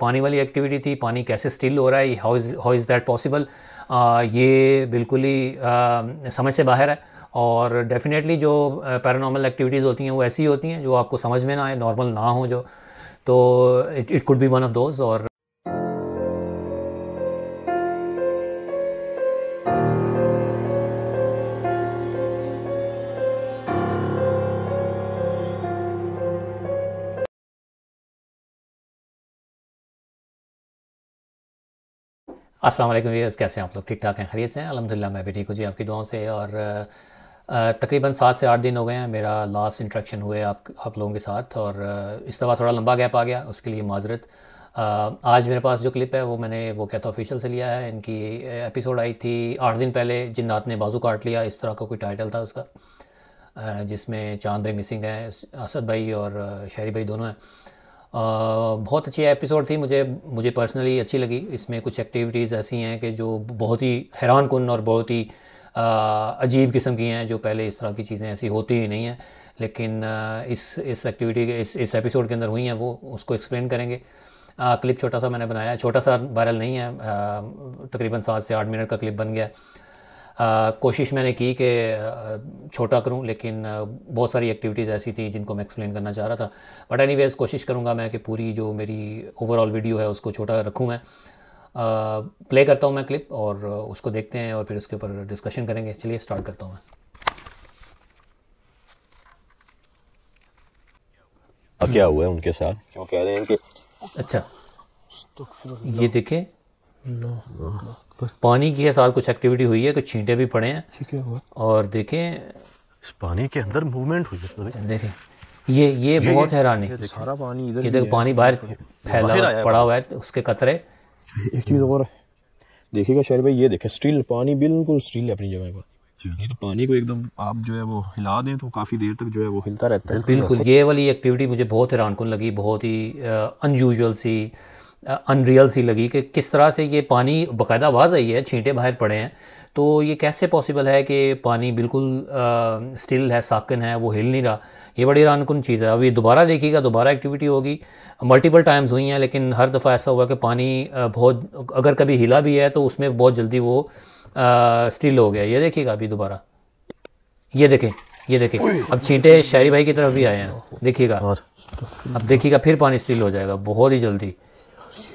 पानी वाली एक्टिविटी थी पानी कैसे स्टिल हो रहा है how is how is that possible ये बिल्कुल ही समझ से बाहर है और डेफिनेटली जो पैरानॉर्मल एक्टिविटीज़ होती हैं वो ऐसी होती हैं जो आपको समझ में ना आए नॉर्मल ना हो जो तो it it could be one of those और अस्सलाम वालेकुम वीयर्स कैसे हैं आप लोग ठीक ठाक हैं खरीद से हैं अलहमदिल्ला मैं भी ठीक हूँ जी आपकी दुआओं से और तकरीबन सात से आठ दिन हो गए हैं मेरा लास्ट इंट्रैक्शन हुए आप आप लोगों के साथ और इस दफ़ा थोड़ा लंबा गैप आ गया उसके लिए माजरत आज मेरे पास जो क्लिप है वो मैंने वो कहता ऑफिशियल से लिया है इनकी एपिसोड आई थी आठ दिन पहले जिन्नात ने बाजू काट लिया इस तरह का कोई टाइटल था उसका जिसमें चांद भाई मिसिंग है असद भाई और शहरी भाई दोनों हैं बहुत अच्छी एपिसोड थी मुझे मुझे पर्सनली अच्छी लगी इसमें कुछ एक्टिविटीज़ ऐसी हैं कि जो बहुत ही हैरान कन और बहुत ही अजीब किस्म की हैं जो पहले इस तरह की चीज़ें ऐसी होती ही नहीं हैं लेकिन इस इस एक्टिविटी के इस इस एपिसोड के अंदर हुई हैं वो उसको एक्सप्लेन करेंगे आ, क्लिप छोटा सा मैंने बनाया छोटा सा वायरल नहीं है तकरीबन सात से आठ मिनट का क्लिप बन गया कोशिश मैंने की कि छोटा करूं लेकिन बहुत सारी एक्टिविटीज़ ऐसी थी जिनको मैं एक्सप्लेन करना चाह रहा था बट एनी कोशिश करूंगा मैं कि पूरी जो मेरी ओवरऑल वीडियो है उसको छोटा रखूं मैं प्ले करता हूं मैं क्लिप और उसको देखते हैं और फिर उसके ऊपर डिस्कशन करेंगे चलिए स्टार्ट करता हूँ मैं क्या हुआ है उनके साथ क्यों कह रहे हैं कि अच्छा ये देखें पानी के साथ कुछ एक्टिविटी हुई है कुछ छींटे भी पड़े हैं ठीक है और देखें इस पानी के अंदर मूवमेंट हुई है मतलब। देखें ये ये बहुत हैरानी सारा पानी इधर इधर पानी बाहर फैला पड़ा हुआ है उसके कतरे एक चीज़ और देखिएगा शेर भाई ये देखें स्टील पानी बिल्कुल स्टील है अपनी जगह पर नहीं तो पानी को एकदम आप जो है वो हिला दें तो काफ़ी देर तक जो है वो हिलता रहता है बिल्कुल ये वाली एक्टिविटी मुझे बहुत हैरान कन लगी बहुत ही अनयूजल सी अनरियल सी लगी कि किस तरह से ये पानी बाकायदा आवाज़ आई है छींटे बाहर पड़े हैं तो ये कैसे पॉसिबल है कि पानी बिल्कुल आ, स्टिल है साकिन है वो हिल नहीं रहा ये बड़ी रानकुन चीज़ है अभी दोबारा देखिएगा दोबारा एक्टिविटी होगी मल्टीपल टाइम्स हुई हैं लेकिन हर दफ़ा ऐसा हुआ कि पानी बहुत अगर कभी हिला भी है तो उसमें बहुत जल्दी वो आ, स्टिल हो गया ये देखिएगा अभी दोबारा ये देखें ये देखें अब छींटे शायरी भाई की तरफ भी आए हैं देखिएगा अब देखिएगा फिर पानी स्टिल हो जाएगा बहुत ही जल्दी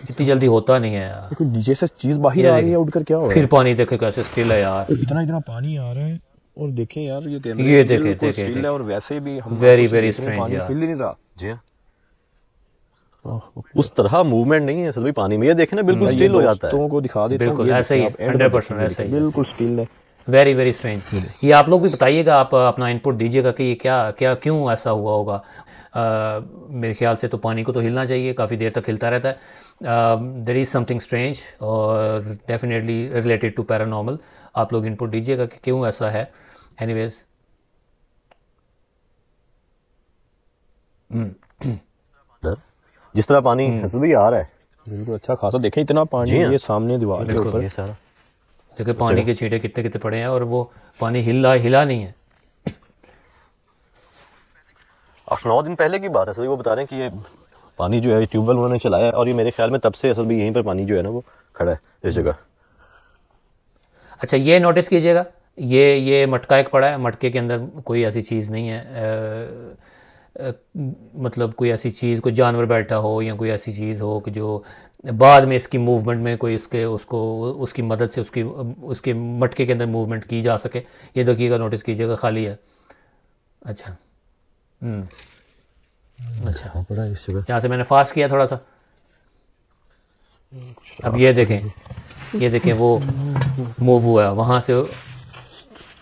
इतनी जल्दी होता नहीं है यार देखो नीचे से चीज बाहर आ रही है उठकर क्या हो फिर पानी देखे कैसे स्टिल है यार इतना इतना पानी आ रहा है और देखे यार ये कैमरा ये देखे देखे स्टिल है और वैसे भी वेरी वेरी स्ट्रेंज यार हिल नहीं रहा जी हां उस तरह मूवमेंट नहीं है सर पानी में ये देखें ना बिल्कुल स्टिल हो जाता है तो को दिखा देता हूं बिल्कुल ऐसे ही 100% ऐसे ही बिल्कुल स्टिल है वेरी वेरी स्ट्रेंज ये आप लोग भी बताइएगा आप अपना इनपुट दीजिएगा कि ये क्या क्या क्यों ऐसा हुआ होगा आ, मेरे ख्याल से तो पानी को तो हिलना चाहिए काफ़ी देर तक हिलता रहता है देर इज़ समथिंग स्ट्रेंज और डेफिनेटली रिलेटेड टू पैरानॉर्मल आप लोग इनपुट दीजिएगा कि क्यों ऐसा है एनी वेज hmm. जिस तरह पानी hmm. भी आ रहा है बिल्कुल अच्छा खासा देखें इतना पानी हाँ। ये सामने दीवार के ऊपर सारा देखे पानी अच्छा। के छींटे कितने कितने पड़े हैं और वो पानी हिला हिला नहीं है आठ नौ दिन पहले की बात है सर वो बता रहे हैं कि ये पानी जो है ट्यूबवेल उन्होंने चलाया है और ये मेरे ख्याल में तब से असल में यहीं पर पानी जो है ना वो खड़ा है इस जगह अच्छा ये नोटिस कीजिएगा ये ये मटका एक पड़ा है मटके के अंदर कोई ऐसी चीज़ नहीं है आ, आ, मतलब कोई ऐसी चीज़ कोई जानवर बैठा हो या कोई ऐसी चीज़ हो कि जो बाद में इसकी मूवमेंट में कोई इसके उसको उसकी मदद से उसकी उसके मटके के अंदर मूवमेंट की जा सके ये देखिएगा नोटिस कीजिएगा खाली है अच्छा हम्म। अच्छा यहाँ से मैंने फास्ट किया थोड़ा सा हम्म, अब ये देखें ये देखें वो मूव हुआ है वहाँ से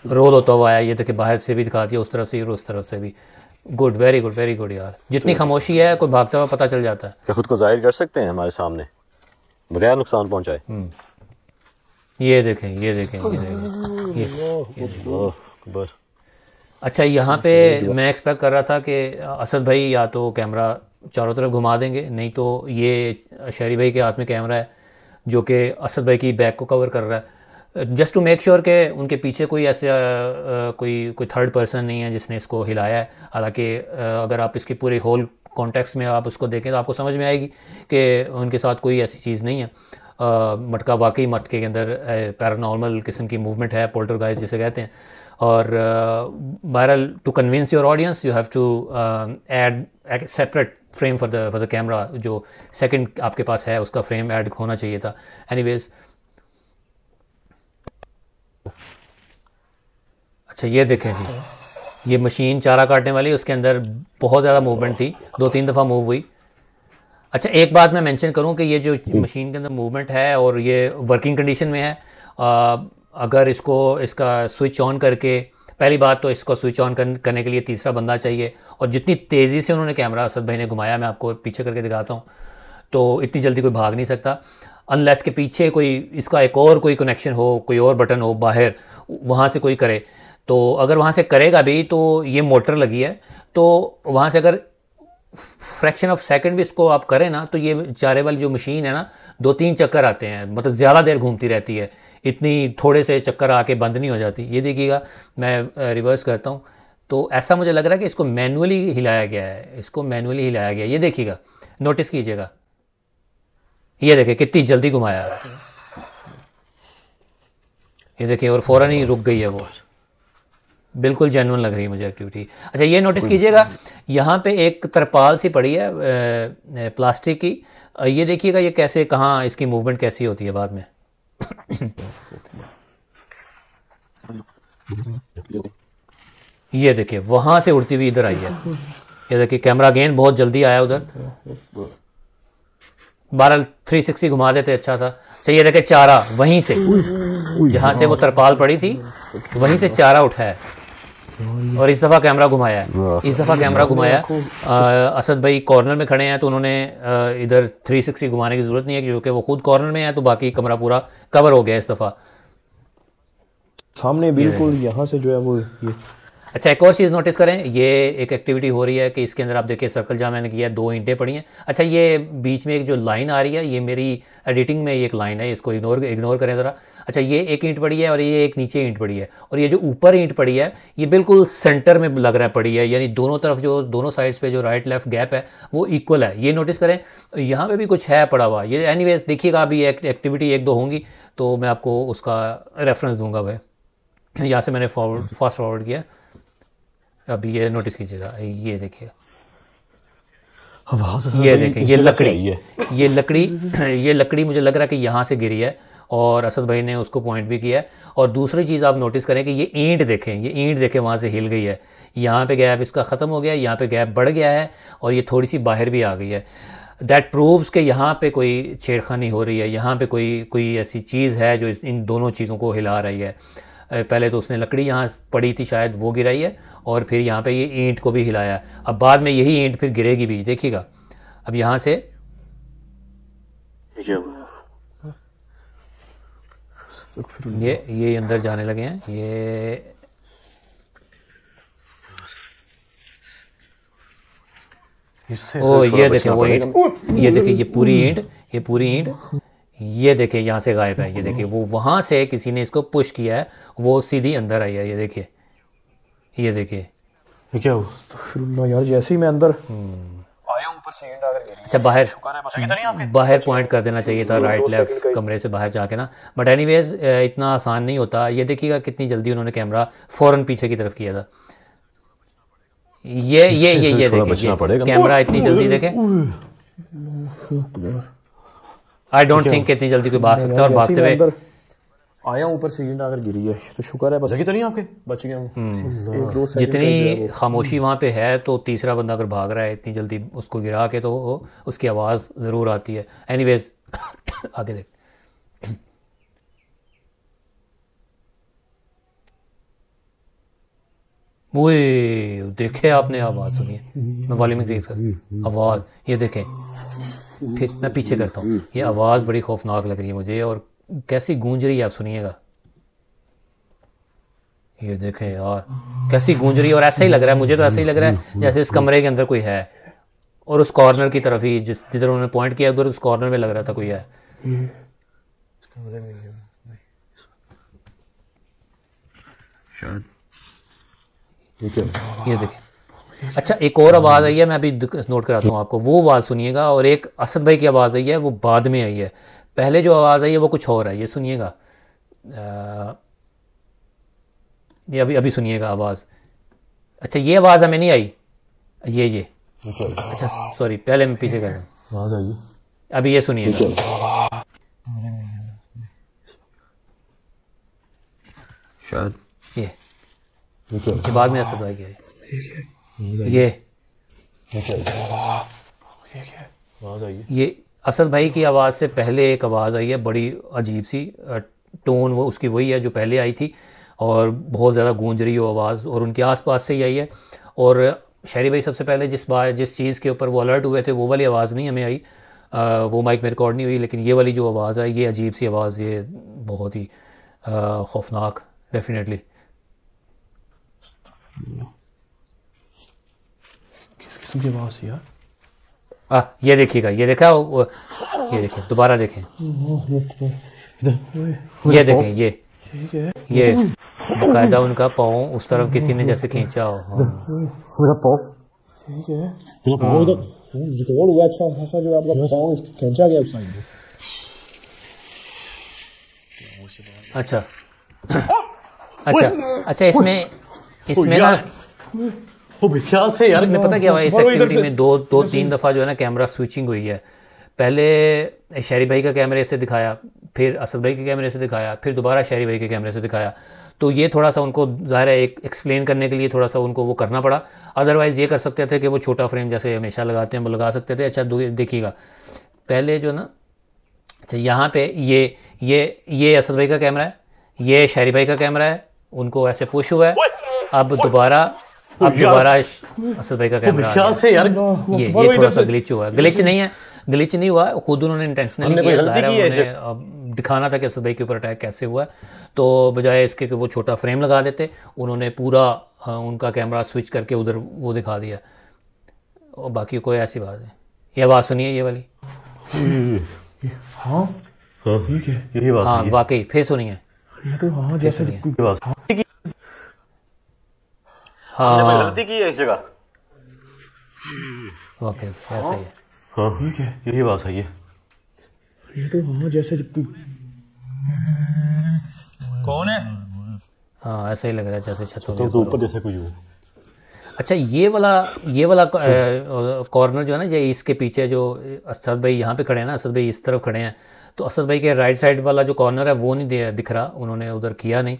रोल होता हुआ आया ये देखें बाहर से भी दिखा दिया उस तरफ से और उस तरफ से भी good very good very good यार जितनी खामोशी है कोई भागता हुआ पता चल जाता है क्या खुद को जाहिर कर सकते हैं हमारे सामने बगैर नुकसान पहुंचाए हम्म। ये देखें ये देखें ये देखें ये, बस अच्छा यहाँ पे मैं एक्सपेक्ट कर रहा था कि असद भाई या तो कैमरा चारों तरफ घुमा देंगे नहीं तो ये शहरी भाई के हाथ में कैमरा है जो कि असद भाई की बैक को कवर कर रहा है जस्ट टू मेक श्योर के उनके पीछे कोई ऐसा कोई कोई थर्ड पर्सन नहीं है जिसने इसको हिलाया है हालांकि अगर आप इसके पूरे होल कॉन्टेक्स्ट में आप उसको देखें तो आपको समझ में आएगी कि उनके साथ कोई ऐसी चीज़ नहीं है आ, मटका वाकई मटके के अंदर पैरानॉर्मल किस्म की मूवमेंट है पोल्टर गाइज जिसे कहते हैं और बहरहाल to convince your audience you have to add separate frame for the for the camera जो सेकंड आपके पास है उसका फ्रेम ऐड होना चाहिए था एनीवेज़ अच्छा ये देखें जी ये मशीन चारा काटने वाली उसके अंदर बहुत ज़्यादा मूवमेंट थी दो तीन दफ़ा मूव हुई अच्छा एक बात मैं मेंशन करूं कि ये जो मशीन के अंदर मूवमेंट है और ये वर्किंग कंडीशन में है आ, अगर इसको इसका स्विच ऑन करके पहली बात तो इसको स्विच ऑन करने के लिए तीसरा बंदा चाहिए और जितनी तेज़ी से उन्होंने कैमरा असद भाई ने घुमाया मैं आपको पीछे करके दिखाता हूँ तो इतनी जल्दी कोई भाग नहीं सकता अनलेस के पीछे कोई इसका एक और कोई कनेक्शन हो कोई और बटन हो बाहर वहाँ से कोई करे तो अगर वहाँ से करेगा भी तो ये मोटर लगी है तो वहाँ से अगर फ्रैक्शन ऑफ सेकंड भी इसको आप करें ना तो ये चारे वाली जो मशीन है ना दो तीन चक्कर आते हैं मतलब ज़्यादा देर घूमती रहती है इतनी थोड़े से चक्कर आके बंद नहीं हो जाती ये देखिएगा मैं रिवर्स करता हूँ तो ऐसा मुझे लग रहा है कि इसको मैनुअली हिलाया गया है इसको मैनुअली हिलाया गया ये देखिएगा नोटिस कीजिएगा ये देखिए कितनी जल्दी घुमाया ये देखिए और फ़ौरन ही रुक गई है वो बिल्कुल जेनवन लग रही है मुझे एक्टिविटी अच्छा ये नोटिस कीजिएगा यहाँ पे एक तरपाल सी पड़ी है प्लास्टिक की ये देखिएगा ये कैसे कहाँ इसकी मूवमेंट कैसी होती है बाद में ये देखिए वहां से उड़ती हुई इधर आई है ये देखिए कैमरा गेंद बहुत जल्दी आया उधर बारह थ्री सिक्सटी घुमा देते अच्छा था अच्छा ये देखे चारा वहीं से जहां से वो तरपाल पड़ी थी वहीं से चारा उठाया और इस दफ़ा कैमरा घुमाया है इस दफ़ा कैमरा घुमाया असद भाई कॉर्नर में खड़े हैं तो उन्होंने इधर 360 घुमाने की ज़रूरत नहीं है क्योंकि वो खुद कॉर्नर में है तो बाकी कमरा पूरा कवर हो गया इस दफ़ा सामने बिल्कुल यहाँ से जो है वो अच्छा एक और चीज़ नोटिस करें ये एक एक्टिविटी हो रही है कि इसके अंदर आप देखिए सर्कल जहाँ मैंने किया दो ईंटें पड़ी हैं अच्छा ये बीच में एक जो लाइन आ रही है ये मेरी एडिटिंग में एक लाइन है इसको इग्नोर इग्नोर करें ज़रा अच्छा ये एक ईंट पड़ी है और ये एक नीचे ईंट पड़ी है और ये जो ऊपर ईंट पड़ी है ये बिल्कुल सेंटर में लग रहा है पड़ी है यानी दोनों तरफ जो दोनों साइड्स पे जो राइट लेफ्ट गैप है वो इक्वल है ये नोटिस करें यहाँ पे भी कुछ है पड़ा हुआ ये एनी देखिएगा अभी एक्टिविटी एक दो होंगी तो मैं आपको उसका रेफरेंस दूंगा भाई यहाँ से मैंने फॉरवर्ड फास्ट फॉरवर्ड किया अभी ये नोटिस कीजिएगा ये देखिएगा ये तो देखें ये लकड़ी ये लकड़ी ये लकड़ी मुझे लग रहा है कि यहाँ से गिरी है और असद भाई ने उसको पॉइंट भी किया है और दूसरी चीज़ आप नोटिस करें कि ये ईंट देखें ये ईंट देखें वहाँ से हिल गई है यहाँ पे गैप इसका ख़त्म हो गया यहाँ पे गैप बढ़ गया है और ये थोड़ी सी बाहर भी आ गई है दैट प्रूव्स कि यहाँ पे कोई छेड़खानी हो रही है यहाँ पे कोई कोई ऐसी चीज़ है जो इन दोनों चीज़ों को हिला रही है पहले तो उसने लकड़ी यहाँ पड़ी थी शायद वो गिराई है और फिर यहाँ पे ये ईंट को भी हिलाया अब बाद में यही ईंट फिर गिरेगी भी देखिएगा अब यहाँ से ये ये अंदर जाने लगे हैं ये ओ ये देखे वो ईंट ये देखे ये पूरी ईंट ये पूरी ईंट ये देखे यहाँ से गायब है ये देखे वो वहां से किसी ने इसको पुश किया है वो सीधी अंदर आई है ये देखिए ये देखिए क्या तो यार जैसे ही मैं अंदर हम्म। अच्छा बाहर बाहर पॉइंट कर देना चाहिए था राइट लेफ्ट कमरे से बाहर जाके ना बट एनीवेज इतना आसान नहीं होता ये देखिएगा कितनी जल्दी उन्होंने कैमरा फ़ौरन पीछे की तरफ किया था ये ये ये ये देखिए कैमरा इतनी जल्दी देखे आई डोंट थिंक इतनी जल्दी कोई भाग सकता है और भागते हुए आया ऊपर से गिर अगर गिरी है तो शुक्र है बस तो नहीं आपके बच गया हम्म। हाँ। जितनी खामोशी वहाँ पे है तो तीसरा बंदा अगर भाग रहा है इतनी जल्दी उसको गिरा के तो उसकी आवाज़ ज़रूर आती है एनीवेज आगे देख वो देखे आपने आवाज़ सुनी है मैं वॉल्यूम इंक्रीज कर आवाज़ ये देखें फिर मैं पीछे करता हूँ ये आवाज़ बड़ी खौफनाक लग रही है मुझे और कैसी गूंज रही है आप सुनिएगा ये देखें यार कैसी गूंज रही है और ऐसा ही लग रहा है मुझे तो ऐसा ही लग रहा है जैसे इस कमरे के अंदर कोई है और उस कॉर्नर की तरफ ही जिस जिधर उन्होंने पॉइंट किया उधर उस कॉर्नर में लग रहा था कोई है ये देखिए अच्छा एक और आवाज़ आई है मैं अभी नोट कराता हूँ आपको वो आवाज़ सुनिएगा और एक असद भाई की आवाज़ आई है वो बाद में आई है पहले जो आवाज़ आई है वो कुछ और है ये सुनिएगा ये अभी अभी सुनिएगा आवाज़ अच्छा ये आवाज़ हमें नहीं आई ये ये अच्छा सॉरी पहले मैं पीछे कर रहा हूँ अभी ये सुनिएगा शायद ये ये बाद में ऐसा भाई तो गया ये ये ये असद भाई की आवाज़ से पहले एक आवाज़ आई है बड़ी अजीब सी टोन वो उसकी वही है जो पहले आई थी और बहुत ज़्यादा गूंज रही हो आवाज़ और उनके आसपास से ही आई है और शहरी भाई सबसे पहले जिस बात जिस चीज़ के ऊपर वो अलर्ट हुए थे वो वाली आवाज़ नहीं हमें आई आ, वो माइक में रिकॉर्ड नहीं हुई लेकिन ये वाली जो आवाज़ आई ये अजीब सी आवाज़ ये बहुत ही खौफनाक डेफिनेटली आवाज़ यार आ, ये देखिएगा ये देखा वो, ये देखे दोबारा देखें ये देखें ये ये बकायदा उनका पाओ उस तरफ किसी ने जैसे खींचा हो हाँ। हाँ। अच्छा, अच्छा, अच्छा अच्छा अच्छा इसमें इसमें ना वो से यार इसमें पता क्या हुआ इस एक्टिविटी में दो दो तीन दफ़ा जो है ना कैमरा स्विचिंग हुई है पहले शहरी भाई का कैमरे से दिखाया फिर असद भाई के कैमरे से दिखाया फिर दोबारा शहरी भाई के कैमरे से दिखाया तो ये थोड़ा सा उनको ज़ाहिर है एक एक्सप्लेन करने के लिए थोड़ा सा उनको वो करना पड़ा अदरवाइज़ ये कर सकते थे कि वो छोटा फ्रेम जैसे हमेशा लगाते हैं वो लगा सकते थे अच्छा देखिएगा पहले जो ना अच्छा यहाँ पे ये ये ये असद भाई का कैमरा है ये शहरी भाई का कैमरा है उनको ऐसे पुश हुआ है अब दोबारा अब दोबारा असद भाई का कैमरा से यार ये ये थोड़ा सा ग्लिच हुआ ग्लिच नहीं है ग्लिच नहीं हुआ खुद उन्होंने इंटेंशनली किया जा रहा है दिखाना था कि असद भाई के ऊपर अटैक कैसे हुआ है तो बजाय इसके कि वो छोटा फ्रेम लगा देते उन्होंने पूरा उनका कैमरा स्विच करके उधर वो दिखा दिया और बाकी कोई ऐसी बात नहीं ये आवाज़ सुनिए ये वाली हाँ हाँ, हाँ वाकई फिर सुनिए तो हाँ जैसे हाँ गलती की है इस जगह हम्म। ओके ऐसा ही हाँ, हाँ ठीक है यही बात सही है ये तो हाँ जैसे कौन है हाँ ऐसा ही लग रहा है जैसे छत तो, तो ऊपर जैसे कोई हो अच्छा ये वाला ये वाला कॉर्नर जो है ना ये इसके पीछे जो असद भाई यहाँ पे खड़े हैं ना असद भाई इस तरफ खड़े हैं तो असद भाई के राइट साइड वाला जो कॉर्नर है वो नहीं दिख रहा उन्होंने उधर किया नहीं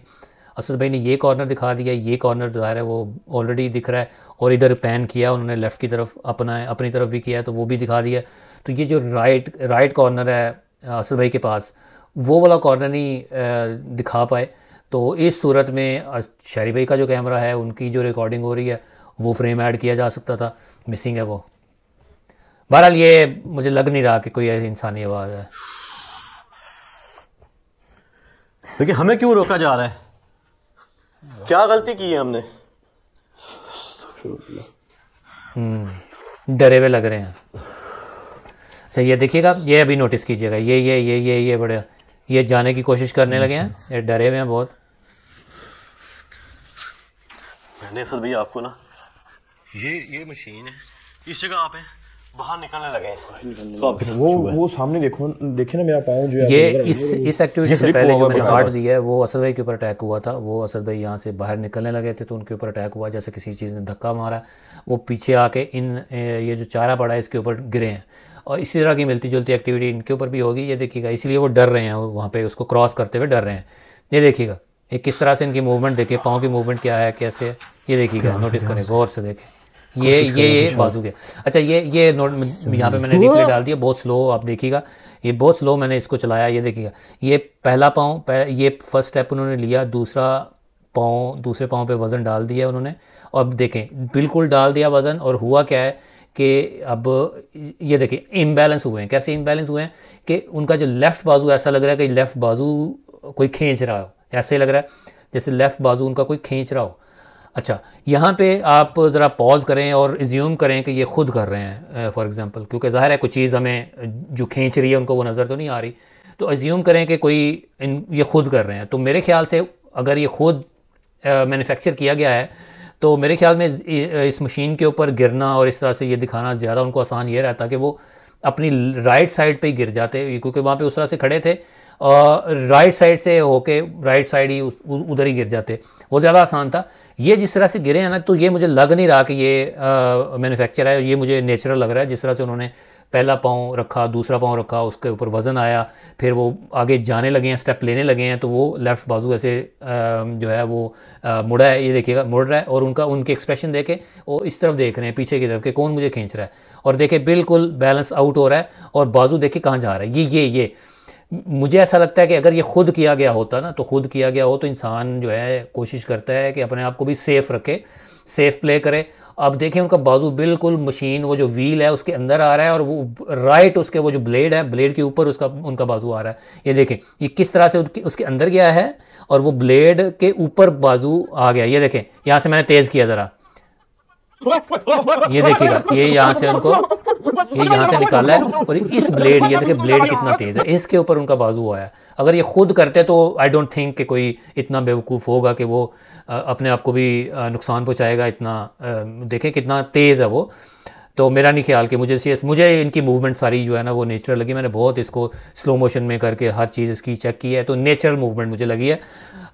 असद भाई ने ये कॉर्नर दिखा दिया ये कॉर्नर ज़ाहिर है वो ऑलरेडी दिख रहा है और इधर पैन किया उन्होंने लेफ़्ट की तरफ अपना अपनी तरफ भी किया तो वो भी दिखा दिया तो ये जो राइट राइट कॉर्नर है असद भाई के पास वो वाला कॉर्नर नहीं दिखा पाए तो इस सूरत में शहरी भाई का जो कैमरा है उनकी जो रिकॉर्डिंग हो रही है वो फ्रेम ऐड किया जा सकता था मिसिंग है वो बहरहाल ये मुझे लग नहीं रहा कि कोई इंसानी आवाज़ है देखिए हमें क्यों रोका जा रहा है क्या गलती की है हमने हम्म, डरे हुए लग रहे हैं अच्छा ये देखिएगा ये अभी नोटिस कीजिएगा ये ये ये ये ये बड़े ये जाने की कोशिश करने लगे हैं ये डरे हुए हैं बहुत मैंने सर भैया आपको ना ये ये मशीन है इस जगह आप हैं बाहर निकलने लगे तो वो वो सामने देखो देखे ना मेरा पाँव जो ये इस इस एक्टिविटी से पहले जो मैंने काट दिया है वो असद भाई के ऊपर अटैक हुआ था वो असद भाई यहाँ से बाहर निकलने लगे थे तो उनके ऊपर अटैक हुआ जैसे किसी चीज़ ने धक्का मारा वो पीछे आके इन ये जो चारा पड़ा है इसके ऊपर गिरे हैं और इसी तरह की मिलती जुलती एक्टिविटी इनके ऊपर भी होगी ये देखिएगा इसलिए वो डर रहे हैं वहाँ पे उसको क्रॉस करते हुए डर रहे हैं ये देखिएगा एक किस तरह से इनकी मूवमेंट देखिए पाँव की मूवमेंट क्या है कैसे है ये देखिएगा नोटिस करें गौर से देखें ये ये ये बाजू के अच्छा ये ये नोट यहाँ पे मैंने रिप्ले डाल दिया बहुत स्लो आप देखिएगा ये बहुत स्लो मैंने इसको चलाया ये देखिएगा ये पहला पाँव पह, ये फर्स्ट स्टेप उन्होंने लिया दूसरा पाँव दूसरे पाँव पे वज़न डाल दिया उन्होंने अब देखें बिल्कुल डाल दिया वज़न और हुआ क्या है कि अब ये देखिए इम्बैलेंस हुए हैं कैसे इम्बैलेंस हुए हैं कि उनका जो लेफ़्ट बाजू ऐसा लग रहा है कि लेफ़्ट बाजू कोई खींच रहा हो ऐसे ही लग रहा है जैसे लेफ़्ट बाजू उनका कोई खींच रहा हो अच्छा यहाँ पे आप ज़रा पॉज करें और इज्यूम करें कि ये खुद कर रहे हैं फॉर एग्ज़ाम्पल क्योंकि ज़ाहिर है कुछ चीज़ हमें जो खींच रही है उनको वो नज़र तो नहीं आ रही तो एज्यूम करें कि कोई इन ये खुद कर रहे हैं तो मेरे ख्याल से अगर ये खुद मैनुफेक्चर किया गया है तो मेरे ख्याल में इस मशीन के ऊपर गिरना और इस तरह से ये दिखाना ज़्यादा उनको आसान ये रहता कि वो अपनी राइट साइड पे ही गिर जाते क्योंकि वहाँ पे उस तरह से खड़े थे राइट साइड से होके राइट साइड ही उधर ही गिर जाते वो ज़्यादा आसान था ये जिस तरह से गिरे हैं ना तो ये मुझे लग नहीं रहा कि ये मैन्युफैक्चर है ये मुझे नेचुरल लग रहा है जिस तरह से उन्होंने पहला पाँव रखा दूसरा पाँव रखा उसके ऊपर वज़न आया फिर वो आगे जाने लगे हैं स्टेप लेने लगे हैं तो वो लेफ़्ट बाजू ऐसे जो है वो मुड़ा है ये देखिएगा मुड़ रहा है और उनका उनके एक्सप्रेशन देखे वो इस तरफ देख रहे हैं पीछे की तरफ कि कौन मुझे खींच रहा है और देखे बिल्कुल बैलेंस आउट हो रहा है और बाजू देखे कहाँ जा रहा है ये ये ये मुझे ऐसा लगता है कि अगर ये खुद किया गया होता ना तो खुद किया गया हो तो इंसान जो है कोशिश करता है कि अपने आप को भी सेफ़ रखे सेफ़ प्ले करे अब देखें उनका बाजू बिल्कुल मशीन वो जो व्हील है उसके अंदर आ रहा है और वो राइट उसके वो जो ब्लेड है ब्लेड के ऊपर उसका उनका बाजू आ रहा है ये देखें ये किस तरह से उसके अंदर गया है और वो ब्लेड के ऊपर बाजू आ गया ये देखें यहाँ से मैंने तेज़ किया ज़रा ये देखिएगा ये यहाँ से उनको ये यहाँ से निकाला है और इस ब्लेड ये देखिए ब्लेड कितना तेज़ है इसके ऊपर उनका बाजू आया अगर ये खुद करते तो आई डोंट थिंक कि कोई इतना बेवकूफ़ होगा कि वो अपने आप को भी नुकसान पहुँचाएगा इतना देखें कितना तेज़ है वो तो मेरा नहीं ख्याल कि मुझे सी मुझे इनकी मूवमेंट सारी जो है ना वो नेचुरल लगी मैंने बहुत इसको स्लो मोशन में करके हर चीज़ इसकी चेक की है तो नेचुरल मूवमेंट मुझे लगी है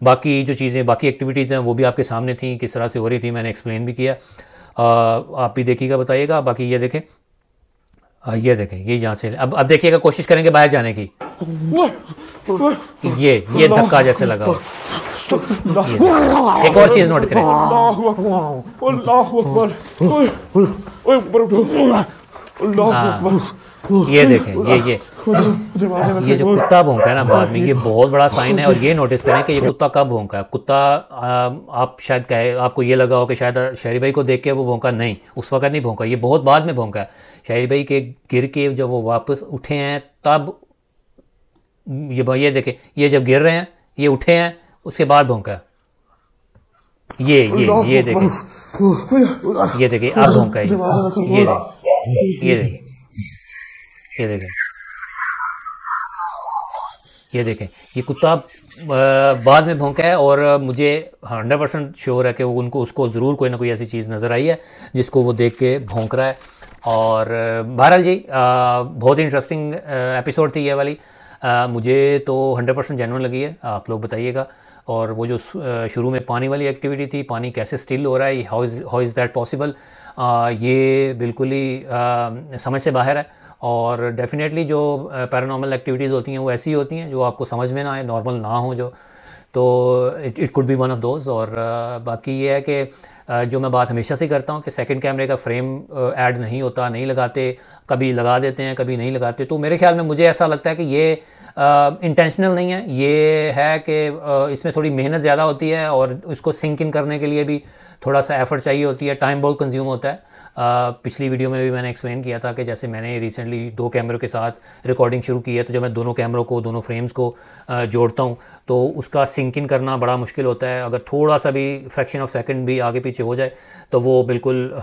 बाकी जो चीज़ें बाकी एक्टिविटीज़ हैं वो भी आपके सामने थी किस तरह से हो रही थी मैंने एक्सप्लेन भी किया आ, आप भी देखिएगा बताइएगा बाकी ये देखें ये देखें ये यहाँ से अब अब देखिएगा कोशिश करेंगे बाहर जाने की ये ये धक्का जैसे लगा एक और चीज नोट करें हाँ। ये देखें ये ये ये जो कुत्ता भोंका है ना बाद में ये तो- बहुत बड़ा साइन है और ये नोटिस करें कि ये कुत्ता कब भोंका है कुत्ता आप शायद कहे आपको ये लगा हो कि शायद शहरी भाई को देख के वो भोंका नहीं उस वक्त नहीं भोंका ये बहुत बाद में भोंका है शहरी भाई के गिर के जब वो वापस उठे हैं तब ये ये देखें ये जब गिर रहे हैं ये उठे हैं उसके बाद भोंका है ये ये ये देखें ये देखें अब भोंका है ये देखें ये देखें ये देखें ये देखें ये कुत्ता बाद में भौंका है और मुझे हंड्रेड परसेंट श्योर है कि उनको उसको ज़रूर कोई ना कोई ऐसी चीज़ नज़र आई है जिसको वो देख के भोंक रहा है और बहरहाल जी बहुत ही इंटरेस्टिंग एपिसोड थी ये वाली आ, मुझे तो हंड्रेड परसेंट जेनवन लगी है आप लोग बताइएगा और वो जो शुरू में पानी वाली एक्टिविटी थी पानी कैसे स्टिल हो रहा है how is how is that possible ये बिल्कुल ही समझ से बाहर है और डेफिनेटली जो पैरानॉर्मल एक्टिविटीज़ होती हैं वो ऐसी होती हैं जो आपको समझ में ना आए नॉर्मल ना हो जो तो it it could be one of those और बाकी ये है कि जो मैं बात हमेशा से करता हूँ कि सेकंड कैमरे का फ्रेम ऐड नहीं होता नहीं लगाते कभी लगा देते हैं कभी नहीं लगाते तो मेरे ख्याल में मुझे ऐसा लगता है कि ये इंटेंशनल नहीं है ये है कि इसमें थोड़ी मेहनत ज़्यादा होती है और उसको सिंक इन करने के लिए भी थोड़ा सा एफर्ट चाहिए होती है टाइम बहुत कंज्यूम होता है uh, पिछली वीडियो में भी मैंने एक्सप्लेन किया था कि जैसे मैंने रिसेंटली दो कैमरों के साथ रिकॉर्डिंग शुरू की है तो जब मैं दोनों कैमरों को दोनों फ्रेम्स को uh, जोड़ता हूँ तो उसका सिंक इन करना बड़ा मुश्किल होता है अगर थोड़ा सा भी फ्रैक्शन ऑफ सेकंड भी आगे पीछे हो जाए तो वो बिल्कुल uh,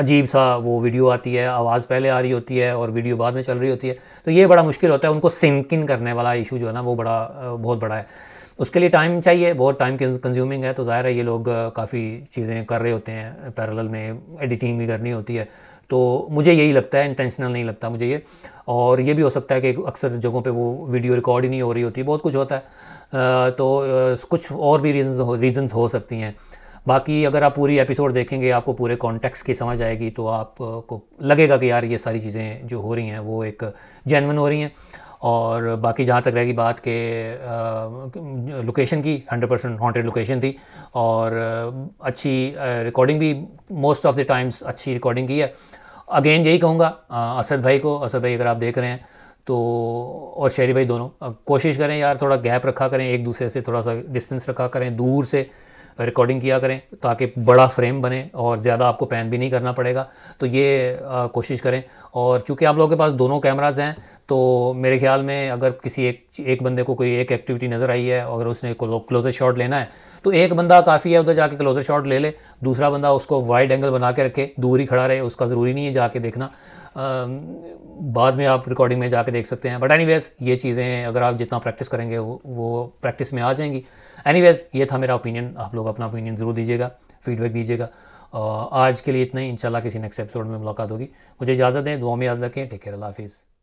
अजीब सा वो वीडियो आती है आवाज़ पहले आ रही होती है और वीडियो बाद में चल रही होती है तो ये बड़ा मुश्किल होता है उनको सिंक इन करना करने वाला इशू जो है ना वो बड़ा बहुत बड़ा है उसके लिए टाइम चाहिए बहुत टाइम कंज्यूमिंग है तो ज़ाहिर है ये लोग काफ़ी चीज़ें कर रहे होते हैं पैरल में एडिटिंग भी करनी होती है तो मुझे यही लगता है इंटेंशनल नहीं लगता मुझे ये और ये भी हो सकता है कि अक्सर जगहों पे वो वीडियो रिकॉर्ड ही नहीं हो रही होती बहुत कुछ होता है तो कुछ और भी रीजंस रीजंस हो सकती हैं बाकी अगर आप पूरी एपिसोड देखेंगे आपको पूरे कॉन्टेक्स्ट की समझ आएगी तो आपको लगेगा कि यार ये सारी चीज़ें जो हो रही हैं वो एक जैनवन हो रही हैं और बाकी जहाँ तक रहेगी बात के लोकेशन की 100 परसेंट हॉन्टेड लोकेशन थी और अच्छी रिकॉर्डिंग भी मोस्ट ऑफ द टाइम्स अच्छी रिकॉर्डिंग की है अगेन यही कहूँगा असद भाई को असद भाई अगर आप देख रहे हैं तो और शहरी भाई दोनों कोशिश करें यार थोड़ा गैप रखा करें एक दूसरे से थोड़ा सा डिस्टेंस रखा करें दूर से रिकॉर्डिंग किया करें ताकि बड़ा फ्रेम बने और ज़्यादा आपको पैन भी नहीं करना पड़ेगा तो ये आ, कोशिश करें और चूँकि आप लोगों के पास दोनों कैमराज हैं तो मेरे ख्याल में अगर किसी एक एक बंदे को कोई एक एक्टिविटी नज़र आई है अगर उसने क्लोजर शॉट लेना है तो एक बंदा काफ़ी है उधर जाके क्लोजर शॉट ले ले दूसरा बंदा उसको वाइड एंगल बना के रखे दूर ही खड़ा रहे उसका ज़रूरी नहीं है जाके देखना आ, बाद में आप रिकॉर्डिंग में जाके देख सकते हैं बट एनी ये चीज़ें अगर आप जितना प्रैक्टिस करेंगे वो, वो प्रैक्टिस में आ जाएंगी एनी ये था मेरा ओपिनियन आप लोग अपना ओपिनियन ज़रूर दीजिएगा फीडबैक दीजिएगा आज के लिए इतना ही इंशाल्लाह किसी नेक्स्ट एपिसोड में मुलाकात होगी मुझे इजाज़त दें दुआ में याद रखें टेक केयर हाफिज़